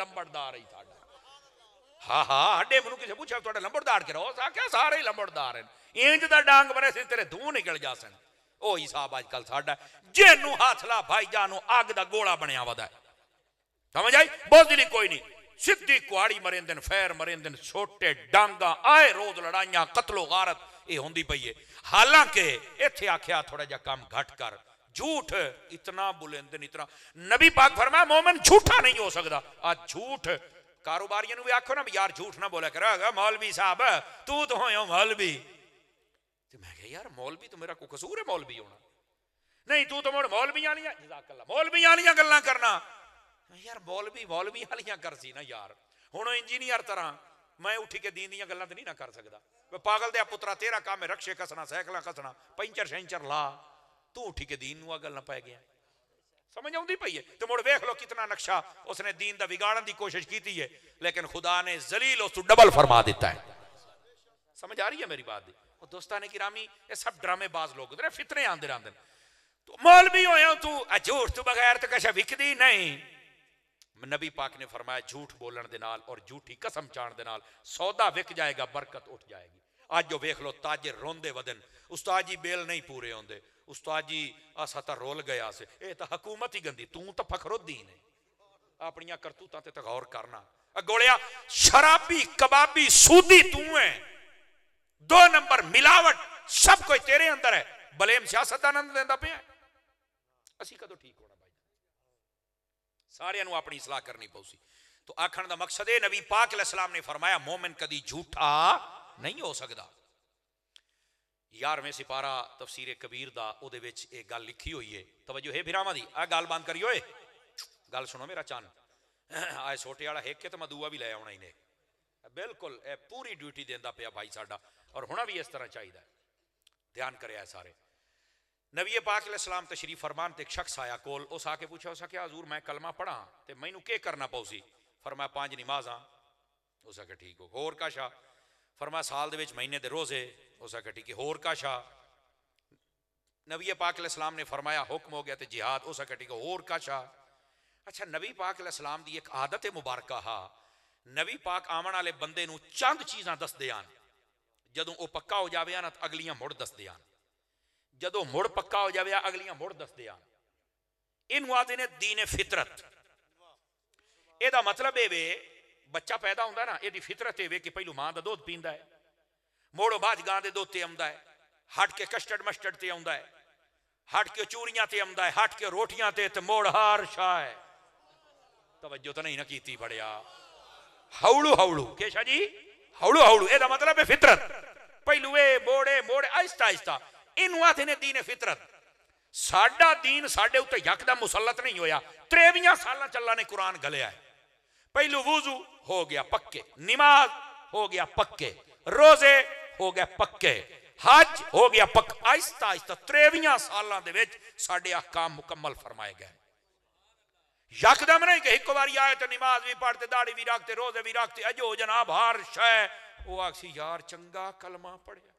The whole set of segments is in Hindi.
ਲੰਬੜਦਾਰ ਹੀ ਸਾਡਾ ਹਾਂ ਹਾਂ ਸਾਡੇ ਮੈਨੂੰ ਕਿਸੇ ਪੁੱਛਿਆ ਤੁਹਾਡੇ ਲੰਬੜਦਾਰ ਕਿ ਰੋਸ ਆ ਕਿਆ ਸਾਰੇ ਹੀ ਲੰਬੜਦਾਰ ਹਨ ਇੰਜ ਦਾ ਡਾਂਗ ਬਰੇ ਸੀ ਤੇਰੇ ਧੂ ਨਿਕਲ ਜਾਸਣ ਉਹ ਹਿਸਾਬ ਅੱਜ ਕੱਲ ਸਾਡਾ ਜਿਹਨੂੰ ਹਾਥਲਾ ਭਾਈ ਜਾਨੂੰ ਅੱਗ ਦਾ ਗੋਲਾ ਬਣਿਆ ਵਦਾ ਸਮਝ ਆਈ ਬੋਝਲੀ ਕੋਈ ਨਹੀਂ ਸਿੱਧੀ ਕੁਆੜੀ ਮਰਿੰਦੇ ਨੇ ਫੈਰ ਮਰਿੰਦੇ ਨੇ ਛੋਟੇ ਡਾਂਗਾ ਆਏ ਰੋਜ਼ ਲੜਾਈਆਂ ਕਤਲੋ ਗਾਰਤ ਇਹ ਹੁੰਦੀ ਪਈ ਹੈ ਹਾਲਾਂਕਿ ਇੱਥੇ ਆਖਿਆ ਥੋੜਾ ਜਿਹਾ ਕੰਮ ਘਟ ਕਰ झूठ इतना बुलंद इतना नबी पाक फरमाया मोमिन झूठा नहीं हो सकता आज झूठ कारोबारियों भी आखो ना यार झूठ ना बोला करा मौलवी साहब तू तो हो मौलवी मैं यार मौलवी तो मेरा को कसूर है मौलवी होना नहीं तू तो मुड़ मौलवी आलिया मौलवी आलिया गल्ला करना यार मौलवी मौलवी आलिया कर सी ना यार हूं इंजीनियर तरह मैं उठी के दीन दियाँ गल्ला नहीं ना कर सकता पागल दिया पुत्रा तेरा काम है रक्षे कसना सैकल कसना पंचर शैंचर ला तू उठी के दीन आ गल पै गया समझ आई है तो मुड़ वेख लो कितना नक्शा उसने दीन का बिगाड़न की कोशिश की है लेकिन खुदा ने जलील उस डबल फरमा दिता है समझ आ रही है मेरी बात ने कि रामी यह सब ड्रामेबाज लोग फितने आते रहते तो मोल भी हो तू झूठ तू बगैर तो कशा विकदी नहीं नबी पाक ने फरमाया झूठ बोलन के नाल और झूठी कसम चाण के नाल सौदा विक जाएगा बरकत उठ जाएगी अज जो वेख लो ताजे रोंदे वदन उस्ताद जी बेल नहीं पूरे आते ਉਸਤਾਦ ਜੀ ਅਸਾਂ ਤਾਂ ਰੋਲ ਗਿਆ ਸੀ ਇਹ ਤਾਂ ਹਕੂਮਤ ਹੀ ਗੰਦੀ ਤੂੰ ਤਾਂ ਫਖਰਉਦੀਨ है अपन करतूत गौर करना गोलिया शराबी कबाबी सूदी तू है दो नंबर मिलावट सब कुछ तेरे अंदर है बलेम सियासत आनंद देता पे असी कदों ठीक होना भाई सारिया अपनी सलाह करनी पौसी तो आखण का मकसद है नबी पाक सलाम ने फरमाया मोमिन कभी झूठा नहीं हो सकता ਯਾਰਵੇਂ ਸਿਪਾਰਾ ਤਫਸੀਰ ਕਬੀਰ ਦਾ ਉਹਦੇ ਵਿੱਚ ਇਹ ਗੱਲ ਲਿਖੀ ਹੋਈ ਏ ਤਵੱਜੋ ਹੈ ਫਿਰਾਵਾਂ ਦੀ ਆ ਗੱਲ ਬੰਦ ਕਰੀ ਓਏ ਗੱਲ ਸੁਣੋ ਮੇਰਾ ਚੰਨ ਆਏ ਛੋਟੇ ਵਾਲਾ ਹੇਕੇ ਤੇ ਮਦੂਆ ਵੀ ਲੈ ਆਉਣਾ ਇਹਨੇ ਬਿਲਕੁਲ ਇਹ ਪੂਰੀ ਡਿਊਟੀ ਦਿੰਦਾ ਪਿਆ ਭਾਈ ਸਾਡਾ ਔਰ ਹੁਣਾ ਵੀ ਇਸ ਤਰ੍ਹਾਂ ਚਾਹੀਦਾ ਧਿਆਨ ਕਰਿਆ ਸਾਰੇ नबी पाक सलाम तशरीफ फरमान तो एक शख्स आया कोल उस आके पूछा उस क्या हजूर मैं कलमा पढ़ा तो मैनू के करना पौसी फरमाया पांच नमाजा उस आके ठीक हो होर कशा फरमा साल के महीने के रोज़े हो ਉਸ ठीक है होर ਹੋਰ नबी पाक इस्लाम ने फरमाया हुक्म हो गया तो जिहाद हो सके ठीक और काशा अच्छा नबी पाक इस्लाम की एक आदत है मुबारक हा नबी पाक आवन आए बंद चंद चीज़ा दसते हैं जदों वह पक्का हो जाए ना तो अगलिया मुड़ दसते हैं जदों मुड़ पक्का हो जाए अगलिया मुड़ दसते हैं इन आते हैं दीने फितरत यह मतलब ये बच्चा पैदा होंगे ना यदि फितरत वे कि पहलू मां का दुध पीता है मोड़ो बाद गां के दुधते आ हट के कस्टर्ड मस्टर्ड से आ हट के चूड़िया से आ हट के रोटियां तो मोड़ हार शाह है तवज्जो तो नहीं ना की फड़िया हौलू हौलू केशा जी हौलू हौलू ए मतलब है फितरत पहलुए मोड़े मोड़े आहिस्ता आहिस्ता इन आते ने दीन फितरत साडा दीन साढ़े उत्ते यकदम मुसलत नहीं होया त्रेविया साल चला ने कुरान गलिया है पहलू वजू हो गया पक्के नमाज हो गया पक्के रोजे हो गया पक्के हज हो गया पक् आहिस्ता आहिस्ता त्रेविया साल काम मुकम्मल फरमाए गए यकदम नहीं कि एक बार आए तो नमाज भी पढ़ते दाड़ी भी रखते रोजे भी रखते अजो जनाब हर शह वो आखसी यार चंगा कलमा पढ़िया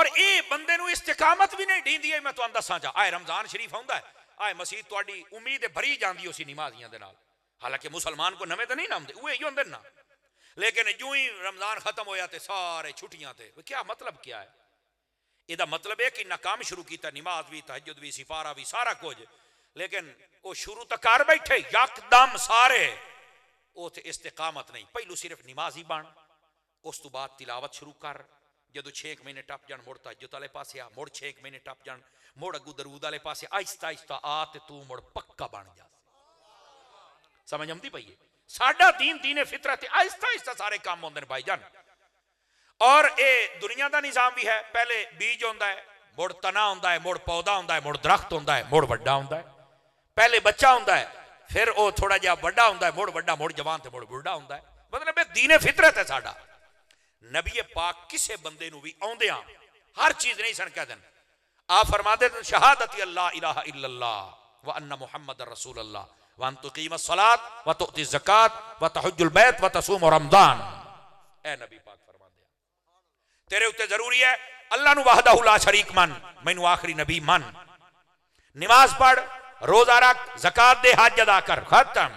और ये बंदे इस्तेकामत भी नहीं ढींदी मैं तुम दसा जा आए रमजान शरीफ आंदा है आए मसीह थोड़ी उम्मीद भरी जाती उसी निमाजिया के हालांकि मुसलमान को नवे तो नहीं नमते उ होंगे ना लेकिन जो ही रमजान खत्म होया तो सारे छुट्टियां क्या मतलब क्या है यदा मतलब है कि ना काम शुरू किया नमाज भी तहजुद भी सिफारा भी सारा कुछ लेकिन वो शुरू तो कर बैठे यकदम सारे उत्त इस्तेकामत नहीं पहलू सिर्फ निमाज ही बन उस तो बाद तिलावत शुरू कर जो छे एक महीने टप जान मुड़ तो आले पास आ मुड़ छे एक महीने टप जान मुड़ अगू दरूद आले पास आहिस्ता आहिस्ता आ तू मुड़ पक्का बन जा समझ आती पई है साडा दीन दीने फितरत आहिस्ता आहिस्ता सारे काम आते हैं भाई जान और यह दुनिया का निजाम भी है पहले बीज आता है मुड़ तना है मुड़ पौधा आता है मुड़ दरख्त आता है मुड़ व्डा आता है पहले बच्चा आता है फिर वह थोड़ा जहा वा मुड़ वा मुड़ जवान तो मुड़ बुढ़ा आता है मतलब दीने फितरत है साढ़ा नबी पाक किसी बंदे भी आंदा हर चीज़ नहीं सन कह देन आप फरमाते शहादत अल्लाह इला व अन्ना मुहम्मद रसूल अल्लाह वन व तो व तहजुल बैत व तसूम रमदान ए नबी पाक फरमाते तेरे उत्ते जरूरी है अल्लाह शरीक मन मैनू आखिरी नबी मन नमाज पढ़ रोजा रख जक़ात दे हज अदा कर खत्म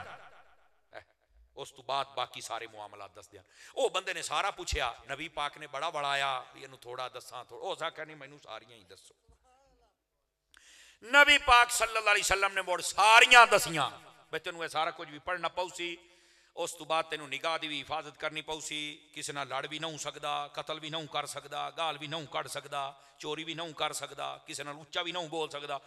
ਉਸ ਤੋਂ ਬਾਅਦ ਬਾਕੀ ਸਾਰੇ ਮਾਮਲਾ ਦੱਸਦੇ ਹਨ ਉਹ ਬੰਦੇ ਨੇ ਸਾਰਾ ਪੁੱਛਿਆ ਨਬੀ ਪਾਕ ਨੇ ਬੜਾ ਬੜਾਇਆ ਇਹਨੂੰ ਥੋੜਾ ਦੱਸਾਂ ਥੋੜਾ ਉਹ ਸਾਕਾ ਨਹੀਂ ਮੈਨੂੰ ਸਾਰੀਆਂ ਹੀ ਦੱਸੋ ਨਬੀ ਪਾਕ ਸੱਲੱਲਾਹੁ ਅਲੈहि ਵਸੱਲਮ ਨੇ ਮੋੜ ਸਾਰੀਆਂ ਦਸੀਆਂ ਬਈ ਤੈਨੂੰ ਇਹ ਸਾਰਾ ਕੁਝ ਵੀ ਪੜਨਾ ਪਊ ਸੀ ਉਸ ਤੋਂ ਬਾਅਦ ਤੈਨੂੰ ਨਿਗਾਹ ਦੀ ਵੀ ਹਿਫਾਜ਼ਤ ਕਰਨੀ ਪਊ ਸੀ ਕਿਸੇ ਨਾਲ ਲੜ ਵੀ ਨਾ ਸਕਦਾ ਕਤਲ ਵੀ ਨਾ ਕਰ ਸਕਦਾ ਗਾਲ ਵੀ ਨਾ ਕੱਢ ਸਕਦਾ ਚੋਰੀ ਵੀ ਨਾ ਕਰ ਸਕਦਾ ਕਿਸੇ ਨਾਲ ਉੱਚਾ ਵੀ ਨਾ ਬੋਲ ਸਕਦਾ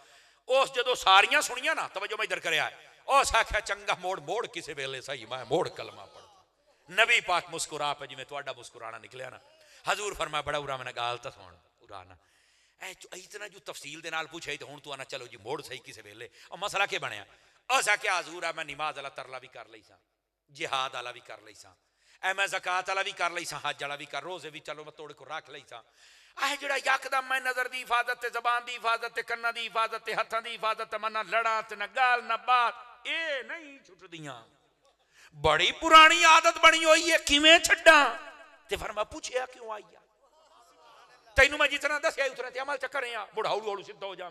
ਉਸ ਜਦੋਂ ਸਾਰੀਆਂ ਸੁਣੀਆਂ ਨਾ ਤਵਜੋ ਮੈਂ ਇਧਰ ਕਰਿਆ उस आख्या चंगा मोड़ मोड़ किसी वेले सही मैं मोड़ कलमा पढ़ नबी पाक मुस्कुरा पे जिमें थोड़ा मुस्कुराना निकलिया ना हजूर फरमा बड़ा उरा मैंने तो सुन उराना इतना जो तफसील पूछे तो हूँ तू आना चलो जी मोड़ सही किसी वेले और मसला के बनया आख्या हजूर है मैं निमाज आला तरला भी कर ली सा जिहाद आला भी कर ली सा ऐ मैं जक़ात आला भी कर ली सा हज आला भी कर रोजे भी चलो मैं तोड़े को रख ली सा ਇਹ ਜਿਹੜਾ ਯਕਦਮ ਮੈਂ ਨਜ਼ਰ ਦੀ ਹਿਫਾਜ਼ਤ ਤੇ की हिफाजत ਹਿਫਾਜ਼ਤ की हिफाजत ਦੀ ਹਿਫਾਜ਼ਤ ਤੇ ਹੱਥਾਂ ना ਹਿਫਾਜ਼ਤ ਇਹ ਨਹੀਂ ਛੁੱਟਦੀਆਂ ਬੜੀ ਪੁਰਾਣੀ ਆਦਤ ਬਣੀ ਹੋਈ ਹੈ ਕਿਵੇਂ ਛੱਡਾਂ ਤੇ ਫਰਮਾ ਪੁੱਛਿਆ ਕਿਉਂ ਆਈਆ ਤੈਨੂੰ ਮੈਂ ਜਿਤਨਾ ਦੱਸਿਆ ਉਤਨਾ ਤੇ ਅਮਲ ਚੱਕਰ ਆ ਬੁੜਾ ਹੌਲੂ ਹੌਲੂ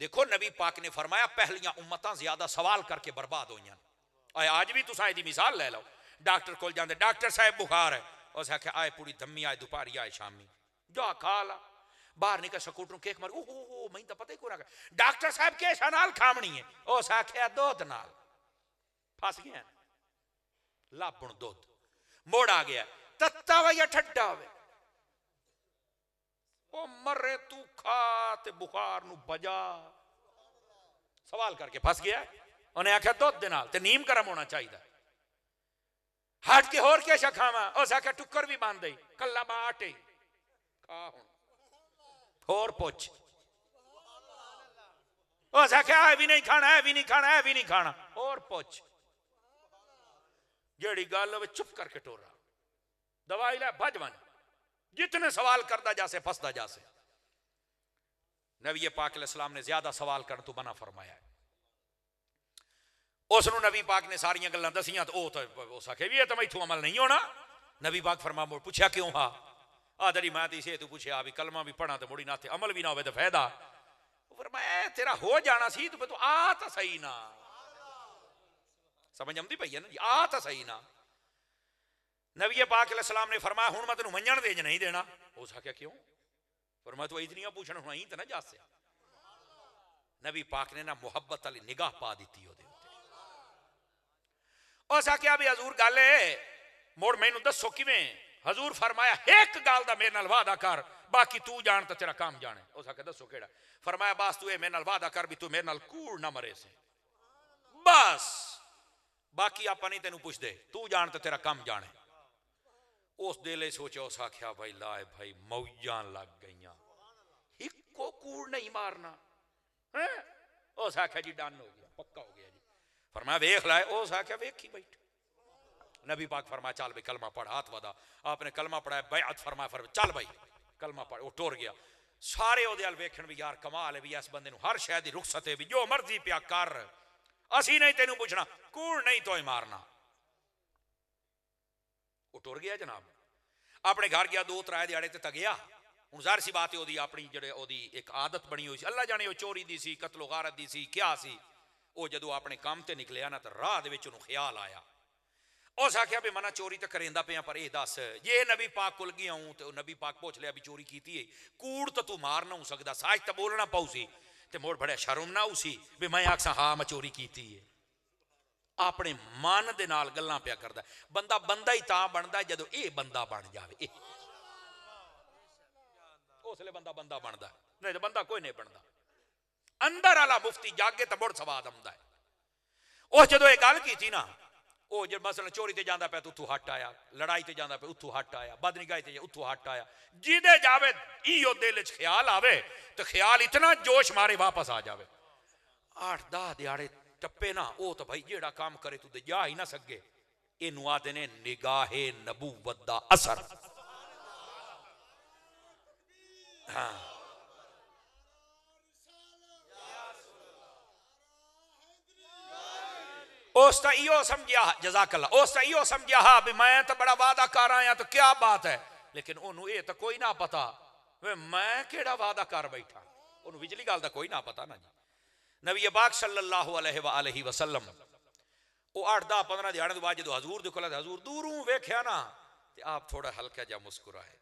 देखो नबी पाक ने फरमाया पहलियां उम्मत ज्यादा सवाल करके बर्बाद हुई अज आज भी तुम ए मिसाल ले लो डॉक्टर को डाक्टर डॉक्टर साहब बुखार है उस आखे आए पूरी दम्मी आए दोपहरी आए शामी जो खा ला बाहर निकल सकूट केक मार ओह हो කේක් तो पता ही පතේ කොනක डॉक्टर साहब के सनाल खामनी है उस आख्या दुध नाल फस गया लाभुण दुध मोड़ आ गया तत्ता वे या ठड्डा वे ओ मरे तू खा ते बुखार नु बजा सवाल करके फस गया उन्हें आख्या दुध दे नीम गर्म होना चाहिए हट के होर क्या खावा उस आख्या टुकर भी बन दई कला बाटे खा हूं और पुछ उस आख्या है भी नहीं खाना है भी नहीं खाना है भी नहीं खाना और पुछ जड़ी गल चुप करके रहा दवाई ला भजवन जितने सवाल करता जासे फंसता जासे नबी पाक इस्लाम ने ज्यादा सवाल करने तू मना फरमाया उस नबी पाक ने सारिया गल् दसिया तो वह तो उस आखे भी है तो मैं इतों अमल नहीं होना नबी पाक फरमा पूछा क्यों हाँ आदरी मैं इसे तू पूछे आ भी कलमा भी पढ़ा तो मुड़ी ना अमल भी ना हो तो फायदा पर मैं तेरा हो जाना सी तू आ तो सही ना समझ आई है ना आ तो सही ना नवीए पाक सलाम ने फरमाया हूं मैं तेन मंजन दे नहीं देना हो सकता क्यों पर मैं तू इतनी पूछना हूँ तो ना जास नबी पाक ने ना मुहब्बत वाली निगाह पा दी उस आख्या भी हजूर गल है मुड़ मैनू दसो किमें ਹਜ਼ੂਰ ਫਰਮਾਇਆ ਇੱਕ ਗੱਲ ਦਾ ਮੇਰੇ ਨਾਲ ਵਾਅਦਾ ਕਰ ਬਾਕੀ ਤੂੰ ਜਾਣ ਤਾਂ ਤੇਰਾ ਕੰਮ ਜਾਣੇ ਉਹ ਸਾਕੇ ਦੱਸੋ ਕਿਹੜਾ ਫਰਮਾਇਆ ਬਸ ਤੂੰ ਇਹ ਮੇਰੇ ਨਾਲ ਵਾਅਦਾ ਕਰ ਵੀ ਤੂੰ ਮੇਰੇ ਨਾਲ ਕੂੜ ਨਾ ਮਰੇ ਸੇ ਬਸ ਬਾਕੀ ਆਪਾਂ ਨਹੀਂ ਤੈਨੂੰ ਪੁੱਛਦੇ ਤੂੰ ਜਾਣ ਤਾਂ ਤੇਰਾ ਕੰਮ ਜਾਣੇ ਉਸ ਦੇ ਲਈ ਸੋਚਿਆ ਉਸ ਆਖਿਆ ਭਾਈ ਲਾਏ ਭਾਈ ਮੌਜਾਂ ਲੱਗ ਗਈਆਂ ਇੱਕੋ ਕੂੜ ਨਹੀਂ ਮਾਰਨਾ ਹੈ ਉਸ ਆਖਿਆ ਜੀ ਡਨ ਹੋ ਗਿਆ ਪੱਕਾ ਹੋ ਗਿਆ ਜੀ ਫਰਮਾਇਆ ਵੇਖ ਲੈ ਉਸ ਆਖਿਆ ਵੇਖੀ ਬੈਠ नबी पाक फरमा चल भाई कलमा पढ़ हाथ वादा आपने कलमा पढ़ाया बयात फरमाया फरमा चल भाई कलमा पढ़ वो टोर गया सारे ओल वेखन भी यार कमाल है भी इस बंदे हर शायद की रुखसत है भी जो मर्जी प्या कर असी नहीं तेन पूछना कूड़ नहीं तो मारना वो टुर गया जनाब अपने घर गया दो त्रै दिहाड़े तो गया हूँ जाहिर सी बात है अपनी जो एक आदत बनी हुई अल्लाह जाने चोरी की कतलो गारत की क्या जो अपने काम से निकलिया ना तो राह ख्याल आया उस आख्या भी मना चोरी तो करेंदा पे पर यह दस जे नबी पाक कोल गया हूं तो नबी पाक पूछ लिया भी चोरी की कूड़ तो तू मार ना हो सकता साज तो बोलना पाऊ सी तो मुड़ बड़े शर्म ना उसी भी मैं आखसा हाँ मैं चोरी की अपने मन के नाल गल् पिया करता बंदा बंदा ही ता बनता जो ये बंदा बन जाए उसले बंदा बंदा बनता नहीं तो बंदा कोई नहीं बनता अंदर आला मुफ्ती जागे तो मुड़ सवाद आता है उस जो ये गल की ना ਉਹ ਜੇ ਮਸਲਾ ਚੋਰੀ ਤੇ ਜਾਂਦਾ ਪਿਆ ਤੂੰ ਉੱਥੋਂ ਹਟ ਆਇਆ ਲੜਾਈ ਤੇ ਜਾਂਦਾ ਪਿਆ ਉੱਥੋਂ ਹਟ ਆਇਆ ਬਦਨਿਗਾਹੀ ਤੇ ਉੱਥੋਂ ਹਟ ਆਇਆ ਜਿਹਦੇ ਜਾਵੇ ਇਹੋ ਦਿਲ 'ਚ ਖਿਆਲ ਆਵੇ ਤੇ ਖਿਆਲ ਇਤਨਾ ਜੋਸ਼ ਮਾਰੇ ਵਾਪਸ ਆ ਜਾਵੇ 8-10 ਦਿਹਾੜੇ ਟੱਪੇ ਨਾ ਉਹ ਤਾਂ ਭਾਈ ਜਿਹੜਾ ਕੰਮ ਕਰੇ ਤੂੰ ਤੇ ਜਾ ਹੀ ਨਾ ਸਕੇ ਇਹਨੂੰ ਆਦੇ ਨੇ ਨਿਗਾਹੇ ਨਬੂਵਤ ਦਾ ਅਸਰ ਸੁਭਾਨ ਅੱਲਾਹ ਹਾਂ उस तो इो समझा जजाकला उस तो इो समझा हा भी मैं तो बड़ा वादा कर आया तो क्या बात है लेकिन ओनू ये तो कोई ना पता वे मैं केड़ा वादा कर बैठा ओनू बिजली गल का कोई ना पता ना जी नबी पाक सल्लल्लाहु अलैहि वसल्लम वो अठ दह पंद्रह दिहाड़े तो बाद जो हजूर दिखो तो हजूर दूरों वेख्या ना तो आप थोड़ा हल्का जहा मुस्कुराए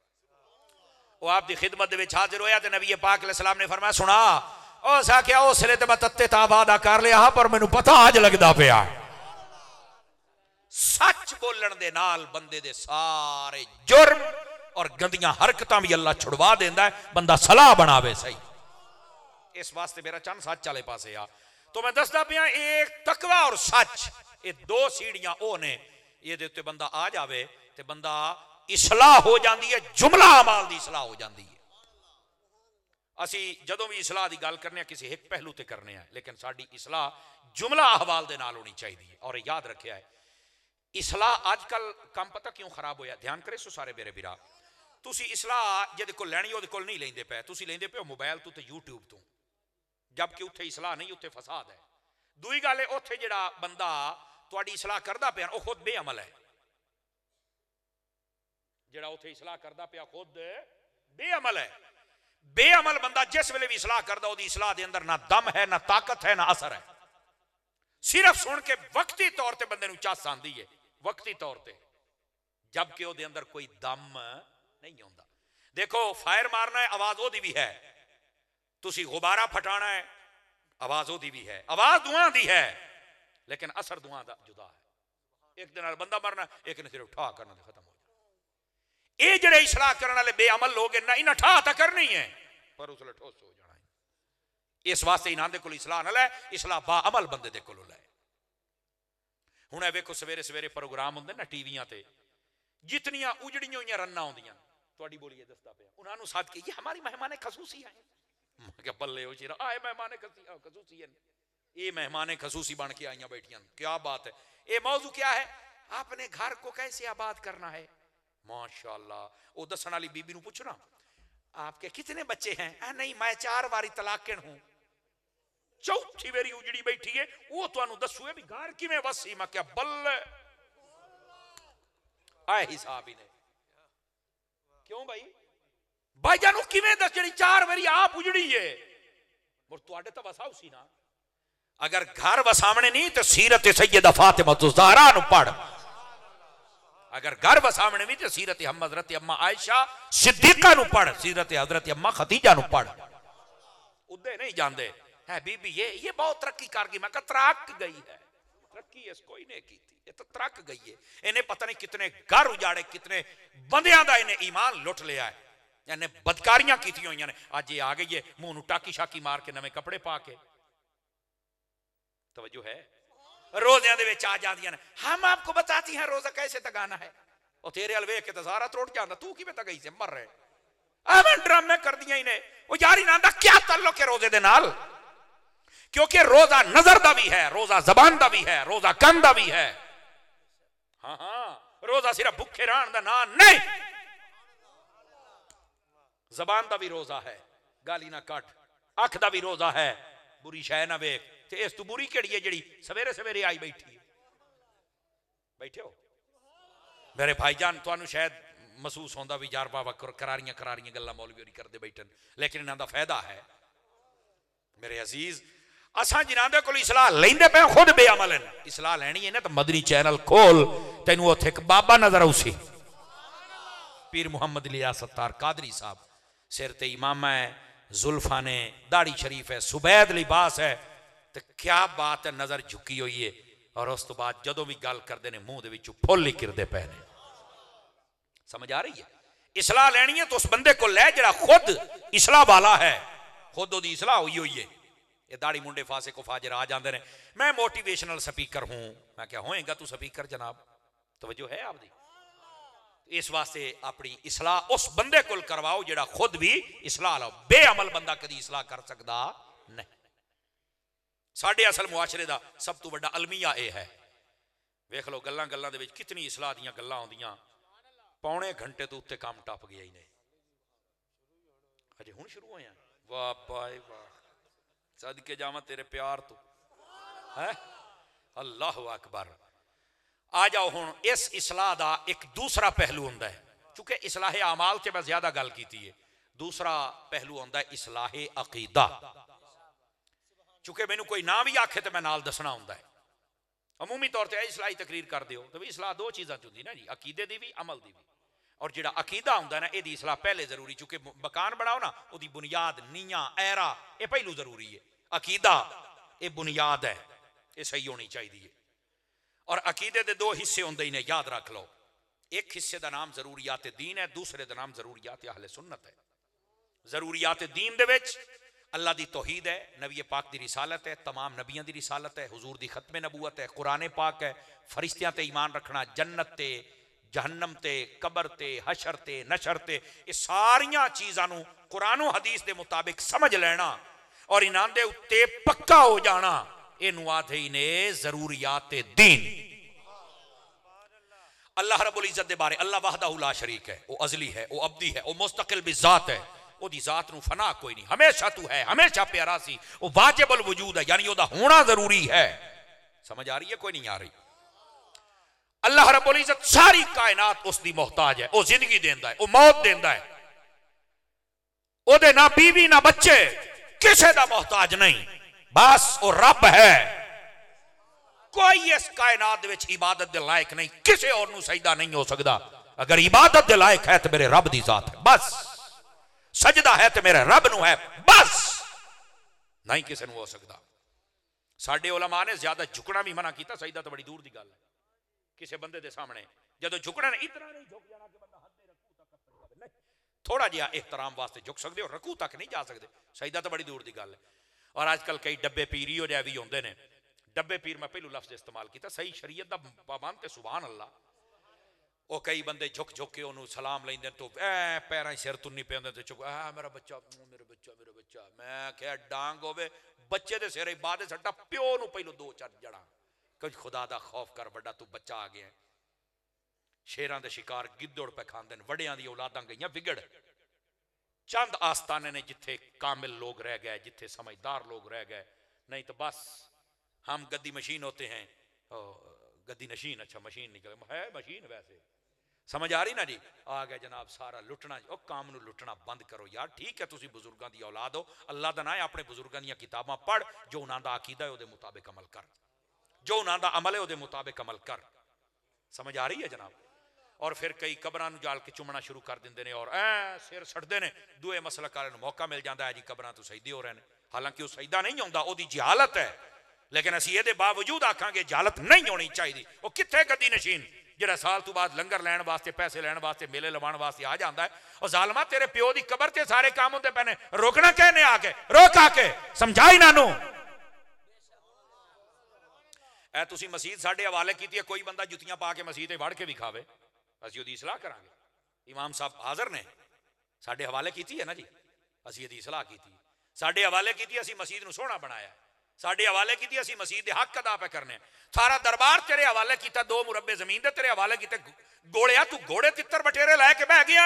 वो आप की खिदमत हाजिर होया तो नबी पाक सलाम ने फरमाया सुना उस आख्या उसले तो मैं तत्ते ता वादा कर लिया पर मैं पता अज लगता पाया सच बोलन के नाल बंदे दे सारे जुर्म और गंदिया हरकत भी अल्लाह छुड़वा देता है बंदा सलाह बनावे सही इस वास्ते मेरा चंद सच आले पास आ तो मैं दसदा पिया एक तकवा और सच ये दो सीढ़ियां ओ ने ये बंदा आ जाए तो बंदा इसलाह हो जाती है जुमला अमाल की सलाह हो जाती है असी जो भी इसलाह की गल करने किसी एक पहलू से करने हैं लेकिन साड़ी इसलाह जुमला अहवाल के होनी चाहिए और याद रखे है इसलाह अजकल काम पता क्यों खराब होया ध्यान करे सो सारे मेरे बिरा तुम इसलाह जो को लैनी को नहीं लेंगे पे तुम लेंगे पे हो मोबाइल तू तो यूट्यूब तू जबकि उत्थे इसलाह नहीं उत्थे फसाद है दूई गल उ जरा बंदा थोड़ी इसलाह करता पाया वह खुद बेअमल है जरा उ सलाह करता पाया खुद बेअमल है बेअमल बंदा जिस वे भी सलाह करता सलाह के अंदर ना दम है ना ताकत है ना असर है सिर्फ सुन के वक्ती तौर पर बंद चस आती है वक्ती तौर पर जबकि अंदर कोई दम नहीं आता देखो फायर मारना है आवाज वो भी है तुम गुबारा फटाना है आवाज ਆਵਾਜ਼ भी है आवाज दुआ ਦੁਆ है लेकिन असर दुआ का जुदा है एक दिन बंदा मरना एक ने सिर्फ ठा करना खत्म हो जाए ये जड़े इसलाह करने वाले बेअमल लोग इन्हें इन्हें ठा तो करनी है पर उसने ठोस हो जाए इस वास्ते इन्होंने को इसलाह ना लै इसलाह अमल बंद को लै हूँ वेखो सवेरे सवेरे प्रोग्राम होंगे ना टीविया जितनिया उजड़िया हुई रन्ना आदि बोली दसता पाया उन्होंने सद के हमारी मेहमान खसूसी है बल्ले हो चीरा आए मेहमान खसूसी ये मेहमान खसूसी बन के आई बैठिया क्या बात है ये मौजू क्या है आपने घर को कैसे आबाद करना है माशाला दसन वाली बीबी पूछना आपके कितने बच्चे हैं नहीं मैं चार बारी तलाकिन हूँ चौथी ਵੇਰੀ उजड़ी बैठी ਏ ਉਹ ਤੁਹਾਨੂੰ ਦੱਸੂਏ ਵੀ ਘਰ ਕਿਵੇਂ ਵਸੀ ਮੈਂ ਕਿਹਾ ਬੱਲੇ ਆ ਹਿਸਾਬ ਹੀ ਨੇ ਕਿਉਂ ਭਾਈ ਭਾਈਜਾਨ ਨੂੰ ਕਿਵੇਂ ਦੱਸ ਜਿਹੜੀ ਚਾਰ ਵਾਰੀ ਆਪ ਉਜੜੀ ਏ ਮਰ ਤੁਹਾਡੇ ਤਾਂ ਵਸਾ ਉਸੀ ना अगर घर वसावने नहीं तो सीरत सैयद फातिमा नु पढ़ अगर घर वसावने नहीं तो सीरत हम हजरत अम्मा आयशा सिद्दीका नु पढ़ सीरत हजरत अम्मा खतीजा नु पढ़ उदे नहीं जानते है बीबी ये ये बहुत तरक्की कर गई मैं कहा तरक गई है तरक्की कोई इन्हें की थी ये तो तरक गई है इन्हें पता नहीं कितने घर उजाड़े कितने बंदियां का इन्हें ईमान लुट लिया है इन्हें बदकारियां की हुई ने अज ये आ गई है मुंह टाकी शाकी मार के नवे कपड़े पा के तवजो है रोजों आ जाती हम आपको बताती हैं रोजा कैसे तगाना है और तेरे अल वेख के तो सारा त्रोट जाता तू कि तक गई से मर रहे ड्रामे कर दिया इन्हें वो यार ना क्या तल्लो के रोजे दे नाल क्योंकि रोजा नजर का भी है रोजा जबान का भी है रोजा कन का भी है हां हां रोजा सिर्फ भुखे रहने का ना नहीं जबान का भी रोजा है गाली ना कट अख का भी रोजा है बुरी शह ना वेख तो इस तू बुरी घड़ी है जी सवेरे सवेरे आई बैठी बैठे हो मेरे भाईजान तुम शायद महसूस होता भी यार बाबा कर करारिया करारियां गल् मौलवी करते बैठन लेकिन इन्हों का फायदा है मेरे अजीज असा जिना को सलाह लेंदे पे खुद बेअमल इसलाह लैनी है ना तो मदनी चैनल खोल तेन उ बाबा नजर आऊसी पीर मुहम्मद लिया सत्तार कादरी साहब सिर ते इमाम है जुल्फा ने दाड़ी शरीफ है सुबैद लिबास है तो क्या बात है नज़र झुकी हुई है और उस तो बाद जो भी गल करते हैं मूँह फुल ही किरते पे ने समझ आ रही है इसलाह लैनी है तो उस बंदे को लै जरा खुद इसलाह वाला है खुद वो इसलाह हुई हुई है दाड़ी मुंडे फासे को फाजर आ जाते हैं मैं मोटिवेशनल स्पीकर हूं मैं क्या होएगा तू स्पीकर जनाब तवज्जो है आपकी इस वास्ते अपनी इसलाह उस बंदे को करवाओ जरा खुद भी इसलाह लो बेअमल बंदा कभी इसलाह कर सकता नहीं साढ़े असल मुआशरे का सब तो व्डा अलमिया यह है वेख लो गलों गलों कितनी इसलाह दया आ पौने घंटे तो उत्ते काम टप गया ही नहीं अजे हूँ शुरू हो वाह सद के जावा तेरे प्यार तो है अल्लाह अकबर आ जाओ हूँ इस इसलाह का एक दूसरा पहलू आता है चूंकि इसलाहे अमाल से मैं ज्यादा गल की है दूसरा पहलू आता है इसलाहे अकीदा चूंकि मैंने कोई ना भी आखे तो मैं नाल दसना आता है अमूमी तौर पर इसलाही तकरीर कर दो तो भी इसलाह दो चीज़ा चुनती ना जी अकीदे की भी अमल की भी और जो अकीदा होंगे ना यदि इसलाह पहले जरूरी चूंकि मकान बनाओ ना वो बुनियाद नीया ऐरा ये पहलू जरूरी है अकीदा यह बुनियाद है ये सही होनी चाहिए और अकीदे के दो हिस्से होंगे ही ने याद रख लो एक हिस्से का नाम जरूरियात दीन है दूसरे का नाम जरूरियात हले सुन्नत है जरूरियात दीन दे अल्लाह की तोहीद है नबी पाक की रिसालत है तमाम नबिया की रिसालत है हजूर की खत्म नबूत है कुरने पाक है फरिश्तियाँ ईमान रखना जन्नत जहनम से कबर से हशर से नशर से यह सारिया चीजा कुरानो हदीस के मुताबिक समझ लेना और इन्हों के उत्ते पक्का हो जाना इन आधे ने जरूरिया दीन अल्लाह रबुल इज्जत बारे अल्लाह वाहदा उला शरीक है वह अजली है वह अब्दी है वह मुस्तकिल भी जात है वोत फना कोई नहीं हमेशा तू है हमेशा प्यारा सी वाजबल वजूद है यानी वह होना जरूरी है समझ आ रही है कोई नहीं आ रही है। अल्लाह रबुल इज्जत सारी कायनात उसकी मोहताज है वह जिंदगी देता है वह मौत देता है ना बीवी ना बच्चे किसी का मोहताज नहीं बस वह रब है कोई इस कायनात इबादत के लायक नहीं किसी और सजदा नहीं हो सकता अगर इबादत के लायक है तो मेरे रब की जात है बस सजदा है तो मेरे रब न है बस नहीं किसी हो सकता साढ़े ओलमा ने ज्यादा झुकना भी मना किया सजदा तो बड़ी दूर की गल है किसी ਬੰਦੇ ਦੇ ਸਾਹਮਣੇ ਜਦੋਂ ਝੁਕਣਾ ਨਾ ਇਤਨਾ ਨਹੀਂ ਝੁਕ ਜਾਣਾ ਕਿ ਬੰਦਾ थोड़ा जहा एहतराम वास्ते झुक सकते हो रकू तक नहीं जा सकते सईदा तो बड़ी दूर की गल है और अजकल कई डब्बे पीर ही हो भी आते हैं डब्बे पीर मैं पहलू लफ्ज इस्तेमाल किया सही शरीयत का पाबंद तो सुबहान अल्लाह वो कई बंद झुक झुक के उन्होंने सलाम लेंगे तो ऐ पैर सिर तुन्नी पे तो चुप मेरा बच्चा मेरा बच्चा मेरा बच्चा मैं क्या डांग हो बच्चे के सिर बाद सट्टा प्यो न पहलू दो चार जड़ा कभी खुदा का खौफ कर वा तू बच्चा आ गया शेरां के शिकार गिदड़ पे खाते वड़िया दौलादा गई बिगड़ चंद आस्थाने ने जिथे कामिल लोग रह गए जिथे समझदार लोग रह गए नहीं तो बस हम गद्दी मशीन होते हैं ओ, गद्दी नशीन अच्छा मशीन निकल है मशीन वैसे समझ आ रही ना जी आ गया जनाब सारा लुटना ओ, काम लुटना बंद करो यार ठीक है तुम बुजुर्गों की औलाद हो अल्लाह का ना अपने बुजुर्गों दिताबा पढ़ जो उन्होंने अकीदा है वो मुताबिक अमल कर ਜੋ ਉਹਨਾਂ ਦਾ ਅਮਲ ਹੈ ਉਹਦੇ ਮੁਤਾਬਕ ਅਮਲ ਕਰ ਸਮਝ ਆ ਰਹੀ ਹੈ ਜਨਾਬ ਔਰ ਫਿਰ ਕਈ ਕਬਰਾਂ ਨੂੰ ਜਾਲ ਕੇ ਚੁੰਮਣਾ ਸ਼ੁਰੂ ਕਰ ਦਿੰਦੇ ਨੇ ਔਰ ਐ ਸਿਰ ਛੱਡਦੇ ਨੇ ਦੂਏ ਮਸਲਕ ਵਾਲਿਆਂ ਨੂੰ ਮੌਕਾ ਮਿਲ ਜਾਂਦਾ ਹੈ ਜੀ ਕਬਰਾਂ ਤੋਂ ਸਜਦੇ ਹੋ ਰਹੇ ਨੇ ਹਾਲਾਂਕਿ ਉਹ ਸਜਦਾ ਨਹੀਂ ਆਉਂਦਾ ਉਹਦੀ ਜਹਾਲਤ ਹੈ ਲੇਕਿਨ ਅਸੀਂ ਇਹਦੇ ਬਾਵਜੂਦ ਆਖਾਂਗੇ ਜਹਾਲਤ ਨਹੀਂ ਹੋਣੀ ਚਾਹੀਦੀ ਉਹ ਕਿੱਥੇ ਗੱਦੀ ਨਸ਼ੀਨ ਜਿਹੜਾ ਸਾਲ ਤੋਂ ਬਾਅਦ ਲੰਗਰ ਲੈਣ ਵਾਸਤੇ ਪੈਸੇ ਲੈਣ ਵਾਸਤੇ ਮੇਲੇ ਲਵਾਉਣ ਵਾਸਤੇ ਆ ਜਾਂਦਾ ਹੈ ਉਹ ਜ਼ਾਲਮਾ ਤੇਰੇ ਪਿਓ ਦੀ ਕਬਰ ਤੇ ਸਾਰੇ ਕੰਮ ਹੁੰਦੇ ਪੈਣੇ ਰੋਕਣਾ ਕਹਨੇ ਆ ਕੇ ਰੋਕ ਆ ਕੇ ਸਮਝਾਈ ਨਾ ਨੂੰ ए तुम मसीत साढ़े हवाले की है कोई बंद जुतियां पा के मसीह वढ़ के भी खावे असं यदि सलाह करा इमाम साहब हाजिर ने साढ़े हवाले की है ना जी असं यदि सलाह की साढ़े हवाले की असी मसीद सोहना बनाया साढ़े हवाले की असी मसीह के हक अदा पे करने सारा दरबार तेरे हवाले किया दो मुरबे जमीन दे तेरे हवाले किते गोले तू गोड़े तितर बटेरे लैके बह गया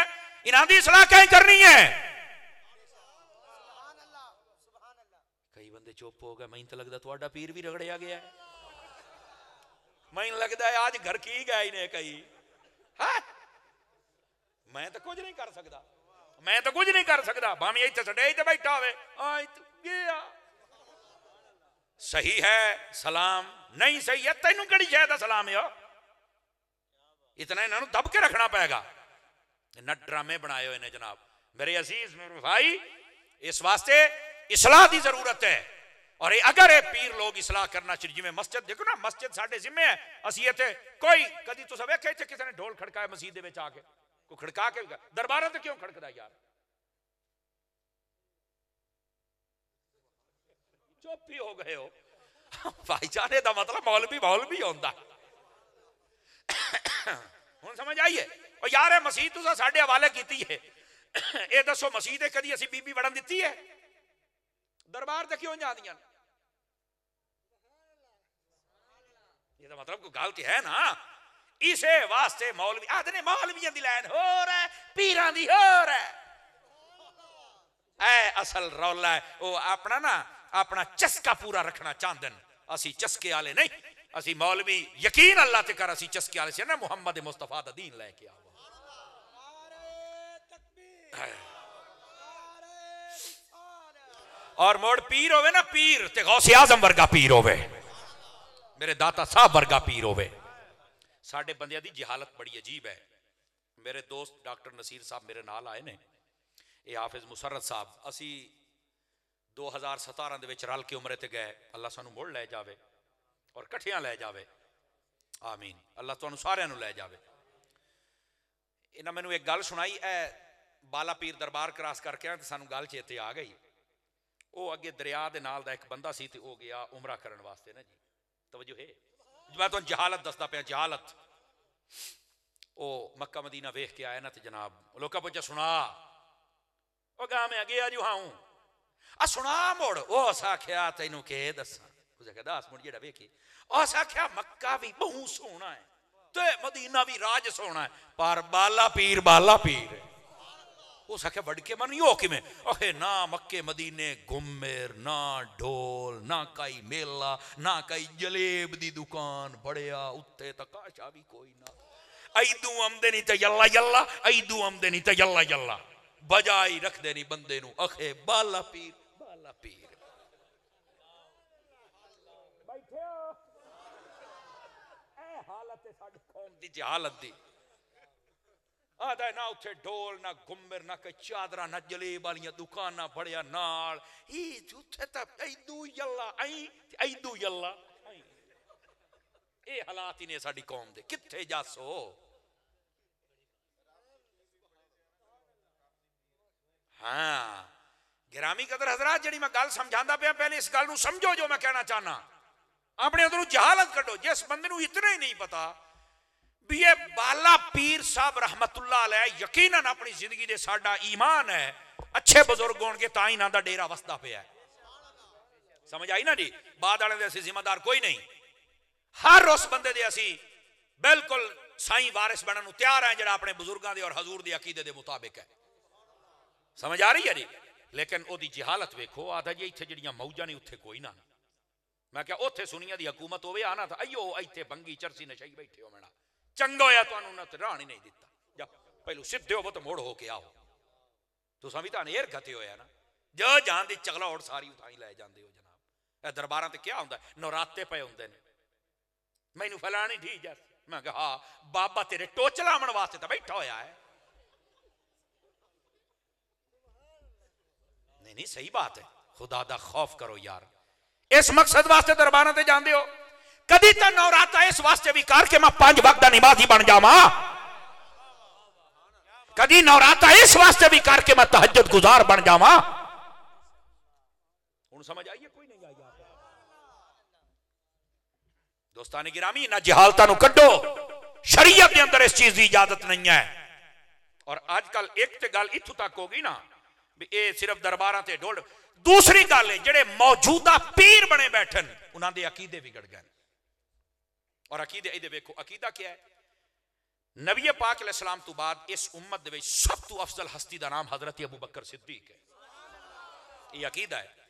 इन्हों की सलाह कहीं करनी है कई बंद चुप हो गए मैं तो लगता पीर भी रगड़िया गया मैं लगता है आज घर की गया इन्हें कही है मैं तो कुछ नहीं कर सकता मैं तो कुछ नहीं कर सकता भावे इतने सटे इतने बैठा हो गया सही है सलाम नहीं सही है तेन कड़ी शायद सलाम यो इतना इन्हों दब के रखना पेगा न ड्रामे बनाए हुए ने जनाब मेरे अजीज मेरे भाई इस वास्ते इसलाह की जरूरत है और अगर ये पीर लोग इसलाह करना चाहिए जिम्मे मस्जिद देखो ना मस्जिद साढ़े जिम्मे है असि इतने कोई कभी तुम वेखे इतने किसी ने ढोल खड़काया मसीह दे आके को खड़का के दरबारा तो क्यों खड़कता यार चुप ही हो गए हो भाईचारे का मतलब मौल मौल भी आता हूँ समझ है और यार मसीह तुम साढ़े हवाले की है यह दसो मसीह कभी असी बीबी वड़न दी है दरबार से क्यों जा ये तो मतलब कोई गलती है ना इसे वास्ते मौलवी आदने मौलवियां दी लाइन हो रहा है पीरां दी हो रहा है असल रौला है वो अपना ना अपना चस्का पूरा रखना चाहते असी चस्के वाले नहीं असी मौलवी यकीन अल्लाह ते कर असी चस्के वाले से ना मोहम्मद मुस्तफा दा दीन लेके आवा और मोड़ पीर होवे ना पीर ते गौसे आजम वर्गा पीर होवे मेरे दाता साहब वर्गा पीर हो जहालत बड़ी अजीब है मेरे दोस्त डॉक्टर नसीर साहब मेरे नाल आए ने यह आफिज मुसरत साहब असी दो हज़ार सतारह रल के उम्र गए अल्लाह सू मुड़ लै जाए और कठिया लै जाए आमीन अल्लाह तो सारे लै जाए इन्हें मैंने एक गल सुनाई है बाला पीर दरबार क्रॉस करके आया तो सू गल चेते आ गई वह अगे दरिया के नाल एक बंदा सी तो वह गया उमरा करने वास्ते ना जी तवज्जो है मैं तो जहालत दसदा पाया जहालत ओ मक्का मदीना वेख के आया ना तो जनाब लोग पुछा सुना ओ गा मैं अगे आजू हां आ सुना मुड़ ओ साख्या तेन के दसा कह दस मुड़ वेखी ओ साख्या मक्का भी बहु सोना है मदीना भी राज सोना है पर बाला पीर बाला पीर है उस आखिया वड़के मन यो कि अहे ना मक्के मदीने घुमेर ना ढोल ना कई मेला ना कई जलेब दी दुकान बड़िया उत्ते तकाशा भी कोई ना ऐदू आमदे नहीं तो यला यला ऐदू आमदे नहीं तो यला यला बजाई रख देनी बंदे नु अखे बाला पीर बाला पीर बैठे हो ए हालत है साड़ी कौम दी जी हालत दी ਆਦਾ ਨਾ ਉੱਥੇ ਢੋਲ ਨਾ ਗੁੰਮਰ ਨਾ ਕੋਈ ਚਾਦਰਾ ਨਾ ਜਲੇਬ ਵਾਲੀਆਂ ਦੁਕਾਨਾਂ ਫੜਿਆ ਨਾਲ ਇਹ ਜੁੱਥੇ ਤਾਂ ਐਦੂ ਯੱਲਾ ਐਂ ਐਦੂ ਯੱਲਾ ਇਹ ਹਾਲਾਤ ਹੀ ਨੇ ਸਾਡੀ ਕੌਮ ਦੇ ਕਿੱਥੇ ਜਾਸੋ ਹਾਂ ਗਿਰਾਮੀ ਕਦਰ ਹਜ਼ਰਤ ਜਿਹੜੀ ਮੈਂ ਗੱਲ ਸਮਝਾਉਂਦਾ ਪਿਆ ਪਹਿਲੇ ਇਸ ਗੱਲ ਨੂੰ ਸਮਝੋ ਜੋ ਮੈਂ ਕਹਿਣਾ ਚਾਹਨਾ ਆਪਣੇ ਉਧਰੋਂ ਜਹਾਲਤ ਕੱਢੋ ਜਿਸ ਬੰਦੇ ਨੂੰ ਇਤਨਾ ਹੀ ਨਹੀਂ ਪਤਾ भी बाला पीर साहब रहमतुल्ला यकीन अपनी जिंदगी से साडा ईमान है अच्छे बजुर्ग होने ता ही ना डेरा वसदा पे समझ आई ना जी बाद जिम्मेदार कोई नहीं हर उस बंद बिल्कुल साई वारिस बनने तैयार है जरा अपने बुजुर्गों के और हजूर के अकीदे के मुताबिक है समझ आ रही है जी लेकिन वो जहालत वेखो आता जी इतने जी मौजा ने उत्थे कोई ना मैं क्या उत्थे सुनिया की हकूमत होना था अयो इतने बंगी चरसी नशाई बैठे हो मैडम चंगा होने तो दिता जा पहलू सीधे हो तो मुड़ होके आओ तुसा भी तुम हिरखत हो ज जान की चगलौड़ सारी उतना लै जाते हो जनाब दरबारा तो क्या होंगे नौराते पे होंगे मैं फैला नहीं ठीक है मैं हा बाबा तेरे टोच लावन वास्ते तो बैठा हो नहीं सही बात है खुदा का खौफ करो यार इस मकसद वास्ते दरबारा से जाते हो कभी तो नवरात्रा इस वास्ते विकार के मैं पांच वक्त निवासी बन जावा कभी नवरात्रा इस वास्ते विकार के मैं तहज गुजार बन जावा समझ आइए कोई नहीं आई दोस्तान गिरामी ना जहालता कडो शरीयत के अंदर इस चीज की इजाजत नहीं है और अजकल एक गल इतों तक होगी ना भी ये सिर्फ दरबारा से डोल दूसरी गल जेजूदा पीर बने बैठे उन्होंने अकीदे बिगड़ गए और अकीदे ये देखो अकीदा क्या है नबी पाक सलाम तो बाद इस उम्मत दे सब तू अफजल हस्ती का नाम हजरत अबू बकर सिद्दीक है ये अकीदा है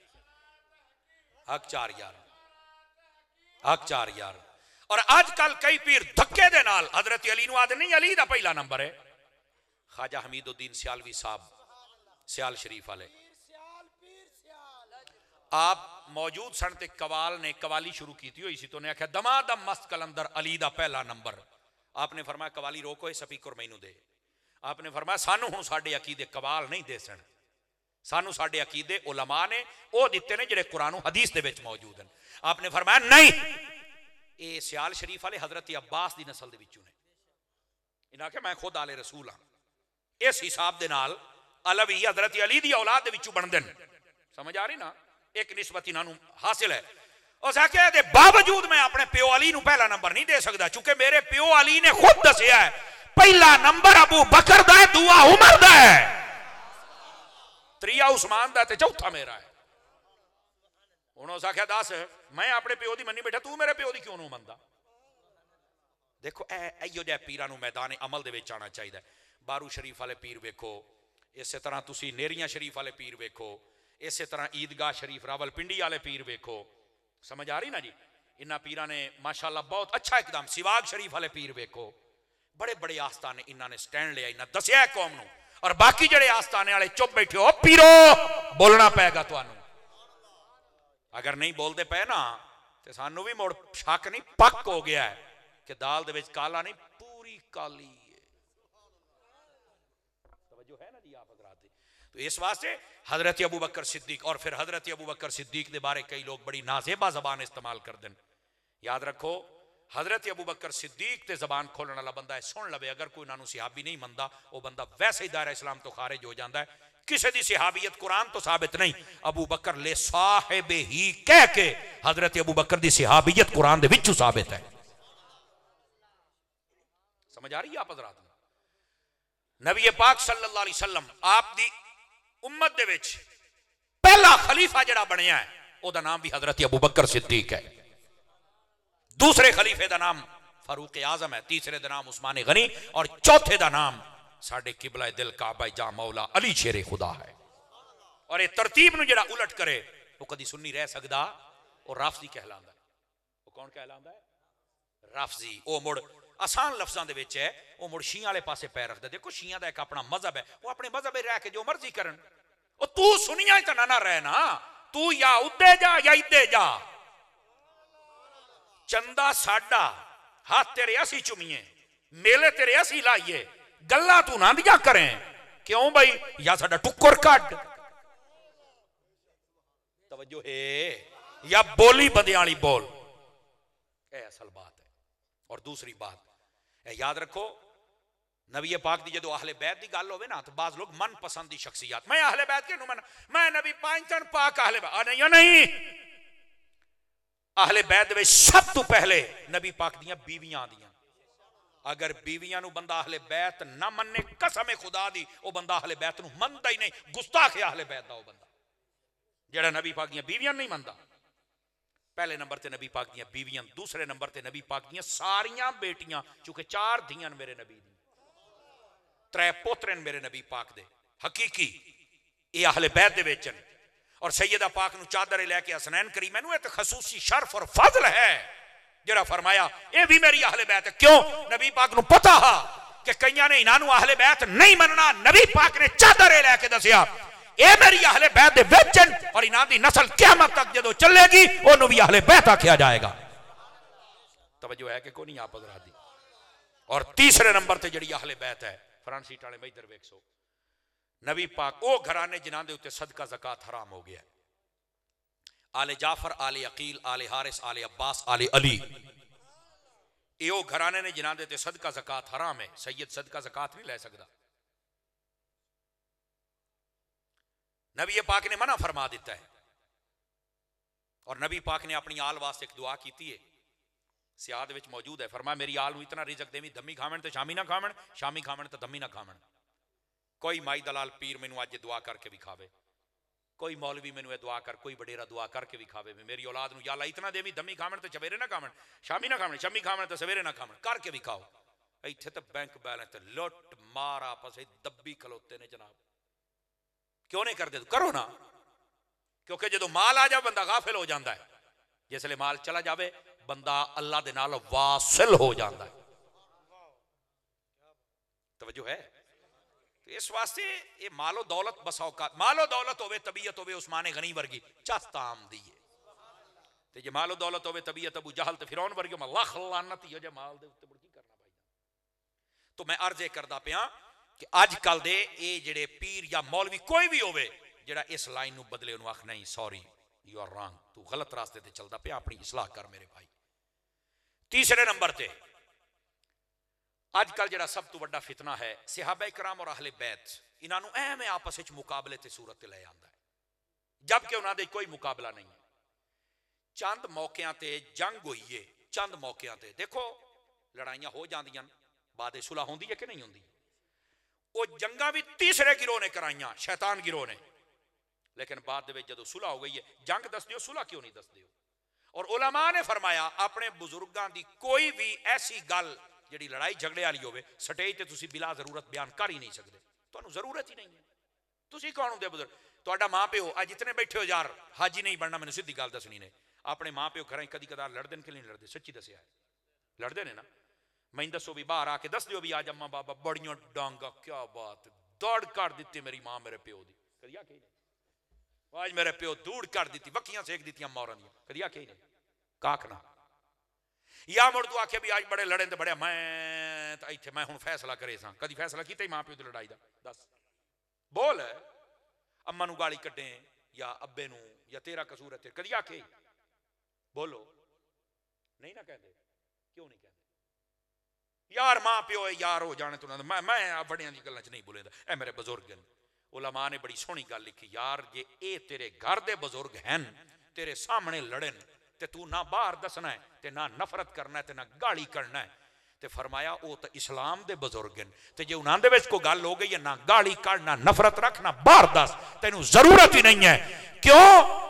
हक चार यार हक चार यार और अजकल कई पीर धक्के दे नाल हजरत अली आद नहीं अली का पहला नंबर है ख्वाजा हमीदुद्दीन सियालवी साहब सियाल शरीफ वाले आप मौजूद सन ते कवाल ने कवाली शुरू की थी इसी तो ने आख्या दमादम मस्त कलंधर अली का पहला नंबर आपने फरमाया कवाली रोको इस अपीकुर मैनू दे आपने फरमाया सानू हूँ साढ़े अकीदे कवाल नहीं दे सन सानू साढ़े अकीदे उलमा ने वह दिते ने जोड़े कुरानू हदीस के मौजूद हैं आपने फरमाया नहीं ये सियाल शरीफ आए हजरत अब्बास की नसल के ने इन्हें आख्या मैं खुद आले रसूल हाँ इस हिसाब के अलवी हजरत अली की औलाद के बनते समझ आ रही ना ਇੱਕ ਨਿਸਬਤ ਇਹਨਾਂ ਨੂੰ ਹਾਸਲ ਹੈ ਉਸ ਆਖਿਆ ਦੇ ਬਾਵਜੂਦ ਮੈਂ ਆਪਣੇ ਪਿਓ ਅਲੀ ਨੂੰ ਪਹਿਲਾ ਨੰਬਰ ਨਹੀਂ ਦੇ ਸਕਦਾ ਕਿਉਂਕਿ ਮੇਰੇ ਪਿਓ ਅਲੀ ਨੇ ਖੁਦ ਦੱਸਿਆ ਹੈ ਪਹਿਲਾ ਨੰਬਰ ਅਬੂ ਬਕਰ ਦਾ ਹੈ ਦੂਆ ਉਮਰ ਦਾ ਹੈ ਤਰੀਆ ਉਸਮਾਨ ਦਾ ਤੇ ਚੌਥਾ ਮੇਰਾ ਹੈ ਹੁਣ ਉਸ ਆਖਿਆ ਦੱਸ ਮੈਂ ਆਪਣੇ ਪਿਓ ਦੀ ਮੰਨੀ ਬੈਠਾ ਤੂੰ ਮੇਰੇ ਪਿਓ ਦੀ ਕਿਉਂ ਨੂੰ ਮੰਨਦਾ ਦੇਖੋ ਇਹ ਇਹੋ ਜਿਹੇ ਪੀਰਾਂ ਨੂੰ ਮੈਦਾਨ ਅਮਲ ਦੇ ਵਿੱਚ ਆਣਾ ਚਾਹੀਦਾ ਬਾਰੂ ਸ਼ਰੀਫ ਵਾਲੇ ਪੀਰ ਵੇਖੋ ਇਸੇ ਤਰ੍ਹਾਂ ਤੁਸੀਂ ਨੇਰੀਆਂ ਸ਼ਰੀਫ ਵਾਲੇ ਪੀਰ ਵੇਖੋ ਇਸੇ ਤਰ੍ਹਾਂ ਈਦਗਾਹ ਸ਼ਰੀਫ ਰਾਵਲਪਿੰਡੀ ਵਾਲੇ ਪੀਰ ਵੇਖੋ ਸਮਝ ਆ ਰਹੀ ਨਾ ਜੀ ਇਨ੍ਹਾਂ ਪੀਰਾਂ ਨੇ ਮਾਸ਼ਾਅੱਲਾ ਬਹੁਤ ਅੱਛਾ ਇੱਕਦਮ ਸਿਵਾਗ ਸ਼ਰੀਫ ਵਾਲੇ ਪੀਰ ਵੇਖੋ ਬੜੇ ਬੜੇ ਆਸਤਾਨੇ ਇਨ੍ਹਾਂ ਨੇ ਸਟੈਂਡ ਲਿਆ ਇਹਨਾਂ ਦੱਸਿਆ ਕੌਮ ਨੂੰ ਔਰ ਬਾਕੀ ਜਿਹੜੇ ਆਸਤਾਨੇ ਵਾਲੇ ਚੁੱਪ ਬੈਠੇ ਹੋ ਪੀਰੋ ਬੋਲਣਾ ਪੈਗਾ ਤੁਹਾਨੂੰ ਅਗਰ ਨਹੀਂ ਬੋਲਦੇ ਪਏ ਨਾ ਤੇ ਸਾਨੂੰ ਵੀ ਮੋੜ ਸ਼ੱਕ ਨਹੀਂ ਪੱਕ ਹੋ ਗਿਆ ਕਿ ਦਾਲ ਦੇ ਵਿੱਚ ਕਾਲਾ ਨਹੀਂ ਪੂਰੀ ਕਾਲੀ तो इस वास्ते हजरत अबू बकर सिद्दीक और फिर हजरत अबू बकर सिद्दीक के बारे कई लोग बड़ी नाजेबा जबान इस्तेमाल कर दिन याद रखो हजरत अबू बकर सिद्दीक से जबान खोलने वाला बंदा है सुन लवे अगर कोई उन्होंने सिहाबी नहीं मनता वह बंदा वैसे ही दायरा इस्लाम तो खारिज हो जाता है किसी की सिहाबियत कुरान तो साबित नहीं अबू बकर ले साहेब ही कह के हजरत अबू बकर की सिहाबियत कुरान के साबित है समझ आ रही है आप हजरात नबी पाक सल्लल्लाहु अलैहि वसल्लम आप दी उम्मत दे विच पहला खलीफा जड़ा बनया है ओदा नाम भी हजरत अबू बकर सिद्दीक है दूसरे खलीफे का नाम फारूक आजम है तीसरे का नाम उस्मान गनी और चौथे का नाम साढ़े किबला दिल काबा जा मौला अली शेरे खुदा है और यह तरतीब में जरा उलट करे वह कभी सुनी रह सकता और राफजी कहला कौन कहला राफजी ओ मुड़ आसान लफ्जा के वह मुड़ शी आए पास पैर रखते देखो शीह का एक अपना मजहब है वो अपने मजहब रह के जो मर्जी कर तू सुनिया ही तो ना ना रहना तू या उदे जा या इदे जा चंदा साडा हाथ तेरे असी चुमीए मेले तेरे असी लाइए गला तू ना दिया करें क्यों बई या सा टुकुर कट तवजो हे या बोली बंदे बोल ए असल बात है और दूसरी बात याद रखो नबी पाक की जो आहले बैत की गल हो ना तो बाज लोग मन पसंद की शख्सियात मैं आहले बैत के मन मैं नबी पांचन पाक आहले बैत नहीं नहीं आहले बैत में सब तो पहले नबी पाक दिया आदि अगर बीवियां बंदा आहले बैत ना मन्ने कसम खुदा दी बंद बंदा आहले बैत मनता ही नहीं गुस्ताख आहले बैत का वह बंदा जरा नबी पाक दिया बीवियां नहीं मनता पहले नंबर से नबी पाक दिया बीवियां दूसरे नंबर से नबी पाक दिया सारिया बेटियां चूंकि चार धियां मेरे नबी दी त्रै पोतरे मेरे नबी पाक दे हकीकी ये आहले बैद दे बेचन और सैयदा पाक न चादर लैके हसनैन करी मैं एक खसूसी शर्फ और फजल है जरा फरमाया यह भी मेरी आहले बैत है क्यों नबी पाक न पता हा कि कई ने इन्हों आहले बैत नहीं मनना नबी पाक ने चादर लैके दसिया नसल क्या सदका जकात हराम हो गया आले जाफर आले अकील आले हारिस आले अब्बास आले अली घराने ने जिन्हों सदका जकात हराम है सैयद सदका जकात नहीं लेता नबी पाक ने मना फरमा दिता है और नबी पाक ने अपनी आल वास्ते एक दुआ की है सियाद में मौजूद है फरमा मेरी आल इतना रिजक देवी दमी खावन तो शामी ना खावन शामी खावन तो दमी ना खावन कोई माई दलाल पीर मैं अज दुआ करके भी खावे कोई मौलवी मैंने दुआ कर कोई वडेरा दुआ करके भी खावे मेरी औलाद में ना इतना देवी दमी खावन तो सवेरे ना खावन शामी ना खावन शामी खावन तो सवेरे ना खावन करके भी खाओ इतने तो बैंक बैलेंस लुट मारा आपस दबी खलोते ने जनाब क्यों नहीं करते तो करो ना क्योंकि जो माल आ जाए बंदा गाफिल हो जाता है जिसल माल चला जाए बंदा अल्लाह के नाल वासिल हो जाता है तवजो है तो इस वास्ते ये मालो दौलत बसौका मालो दौलत हो तबीयत हो उस्मान गनी वर्गी चास्ता दी है तो जे मालो दौलत हो तबीयत अबू जहल तो फिर वर्गी अल्लाह खलानत ही माल दे उत्ते करना भाई तो मैं अर्ज ये करता पिया कि अजकल दे जे पीर या मौलवी कोई भी हो जेड़ा इस लाइन नु बदले उन्होंने आख नहीं सॉरी यू आर रॉन्ग तू गलत रास्ते ते चलदा पे अपनी इस्लाह कर मेरे भाई तीसरे नंबर से अजकल जेड़ा सब तो बड़ा फितना है सिहाबा इकराम और अहले बैत इन्हों एवें आपस में मुकाबले से सूरत ले आता है जबकि उन्होंने कोई मुकाबला नहीं है चंद मौकों से जंग हुई है चंद मौकों से देखो लड़ाइया हो जाए बाद सुलह होंगी है कि नहीं होंगी ਉਹ जंगा भी तीसरे गिरोह ने कराइया शैतान गिरोह ने लेकिन बाद जो सुलह हो गई है जंग दस दौ सुलह क्यों नहीं दस दो और ओलामा ने फरमाया अपने बुजुर्गों की कोई भी ऐसी गल जी लड़ाई झगड़े वाली हो स्टेज से तुम बिला जरूरत बयान कर ही नहीं सकते तो जरूरत ही नहीं है तुम कौन होंगे बुजुर्ग थोड़ा माँ प्यो अ जितने बैठे हो यार हाजी नहीं बनना मैंने सीधी गल दसनी ने अपने माँ प्यो घर कदी कदार लड़ते कि नहीं लड़ते सच्ची दसिया है लड़ते हैं ना मैं दसो भी बहार आके दस दौ भी आज अम्मा बाबा बड़िया डांगा क्या बात दौड़ कर दी मेरी मां मेरे प्यो की करिया कही नहीं आज मेरे प्यो दूर कर दी बकियां सेक दी मौर दिया करिया कही नहीं काकना या मुड़ तू आखे भी आज बड़े लड़े तो बड़े मैं इतने मैं हूं फैसला करे सा कभी फैसला किता मां प्यो की लड़ाई का दस बोल अम्मा गाली कटे या अबे न या तेरा कसूर है तेरा कभी आके बोलो नहीं ना कहते क्यों नहीं कहते यार मां प्यो है यार हो जाने तुरंत तो मैं मैं बड़िया की गलों नहीं बोले यह मेरे बजुर्ग हैं ओला मां ने बड़ी सोहनी गल लिखी यार जे ये तेरे घर के बजुर्ग हैं तेरे सामने लड़न तो तू ना बहार दसना है तो ना नफरत करना है ना गाली करना है तो फरमाया वो तो इस्लाम के बजुर्ग हैं तो जो उन्होंने कोई गल हो गई है ना गाली कर ना नफरत रख ना बहार दस तेन जरूरत ही नहीं है क्यों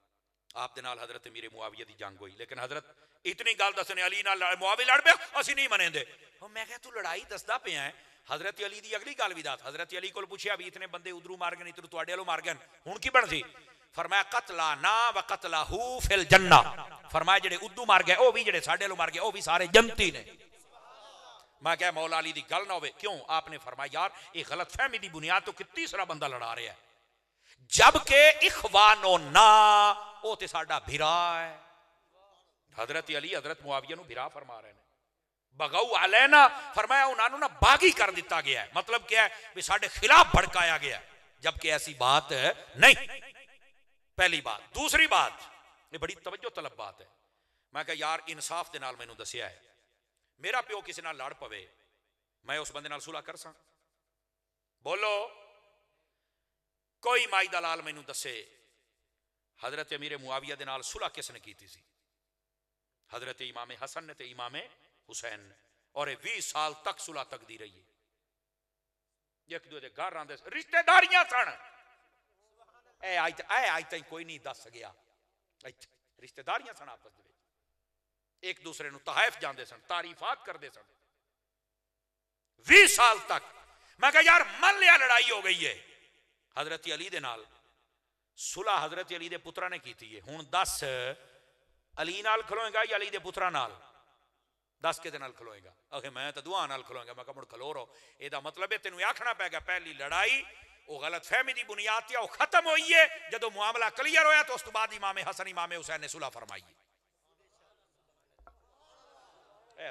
आप ਦੇ मेरे मुआविया की जंग हुई लेकिन हजरत इतनी गल दसने अली मुआवे लड़ पे असं नहीं मने दे मैं क्या तू लड़ाई दसदा पे है हजरत अली की अगली गल भी दस हजरत अली को पूछा भी इतने बंद उधरू मार गए इधर थोड़े वालों मार गए हूँ की बन सी फरमाया कतला ना व कतला हू फिल जन्ना फरमाया जे उदू मार गए भी जे सा मार गए भी सारे जनती ने मैं क्या मौला अली की गल ना हो क्यों आपने फरमाया यार ये गलत फहमी की बुनियाद तो कितनी सारा बंदा लड़ा रहा है जबकि इखवानो ना वो तो साडा भिरा है हजरत अली हजरत मुआविया भिरा फरमा रहे हैं बगाऊ अलैना फरमाया उन्होंने ना बागी कर दिता गया मतलब क्या है भी साढ़े खिलाफ भड़काया गया जबकि ऐसी बात है नहीं पहली बात दूसरी बात ये बड़ी तवज्जो तलब बात है मैं क्या यार इंसाफ के नाल मैनू दसिया है मेरा प्यो किसी लड़ पवे मैं उस बंद सुलह कर सोलो कोई माई दलाल मैं दसे हजरत अमीरे मुआविया के नाल सुलह किसने की थी हजरत इमामे हसन ने इमामे हुसैन ने और भी साल तक सुलह तक दी रही है एक दूसरे घर आते रिश्तेदारियां सन आज ए आज तक कोई नहीं दस गया रिश्तेदारियां सन आपस एक दूसरे तहफ जाते सन तारीफात करते सन भी साल तक मैं कहा यार मन लिया लड़ाई हो गई है हजरत अली सुलह हजरत अली ने की है हूँ दस अली खलोएगा या अली पुत्रा नाल दस कि खलोएगा अखे मैं तो दुआ खलोएगा मैं मुड़ खलो रो ए मतलब है तेन ये आखना पैगा पहली लड़ाई वह गलत फहमी की बुनियाद थी खत्म हो जो मामला क्लीयर हो तो उस तो बाद मामे हसन ही मामे हुसैन ने सुलह फरमाई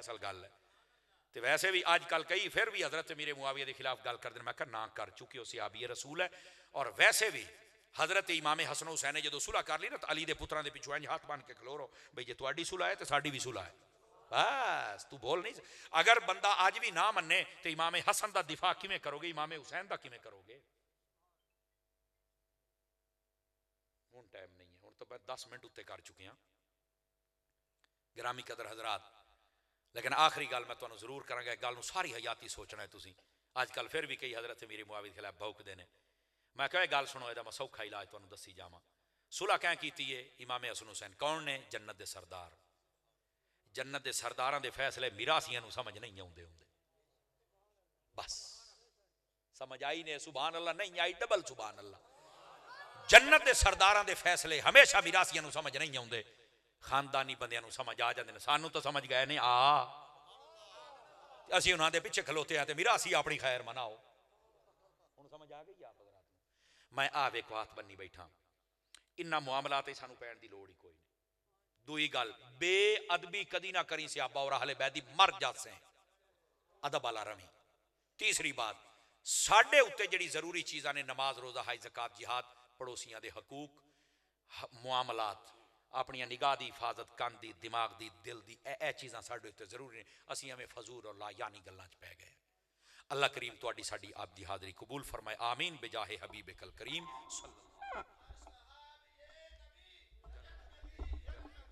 असल गल है तो वैसे भी अजकल कई फिर भी हजरत मेरे मुआविया के खिलाफ गल कर मैं ना कर चुके हो आबिए रसूल है और वैसे भी हजरत इमामे हसन हुसैन ने जो सुलह कर ली ना तो अली के पुत्रा के पिछुआ हाथ बन के खलोरो रो जे थोड़ी सुलह है तो सा भी सुलह है बस तू बोल नहीं अगर बंदा अज भी ना मने तो इमामे हसन का दिफा किमें करोगे इमामे हुसैन का किमें करोगे हूँ टाइम नहीं है हूँ तो मैं दस मिनट उत्ते कर चुके हैं ग्रामी कदर हजरात लेकिन आखिरी गल मैं तुम्हें जरूर करा एक गलू सारी हजाती सोचना है तुम अजक फिर भी कई हजरत मेरे मुआविद खिलाफ भौकते हैं मैं क्या गल सुनो यदा मैं सौखा इलाज तुम्हें दसी जाव सुलह कैं की है इमामे असन हुसैन कौन ने जन्नत के सरदार जन्नत के सरदारा के फैसले मिरासियां समझ नहीं आते होंगे बस समझ आई ने सुबह अल्लाह नहीं आई डबल सुबह अल्लाह जन्नत के सरदारा के फैसले हमेशा मिरासियां समझ नहीं आते खानदानी बंद समझ आ जाते सानू तो समझ गए ने आ असं उन्होंने पिछे खलोते हैं तो मेरा असी अपनी खैर मनाओ हूँ समझ आ गई आप मैं आ बनी बैठा इन्ना मामला तो सू पैन की लड़ ही कोई नहीं दूई गल बेअदबी कदी ना करी सियाबा और हले बैदी मर जाते हैं अदब आला रवी तीसरी बात साढ़े उत्ते जी जरूरी चीज़ा ने नमाज रोज़ा हाई जक़ात जिहाद पड़ोसियों के हकूक मामलात अपन निगाह की हिफाजत कन की दिमाग की दिल की यह चीज़ा साढ़े उत्ते जरूरी ने असं एवं फजूर और लायानी गलों पै गए अल्लाह करीम थोड़ी साड़ी आपकी हाज़री कबूल फरमाए आमीन बेजाहे हबीबे कल करीम सल्ला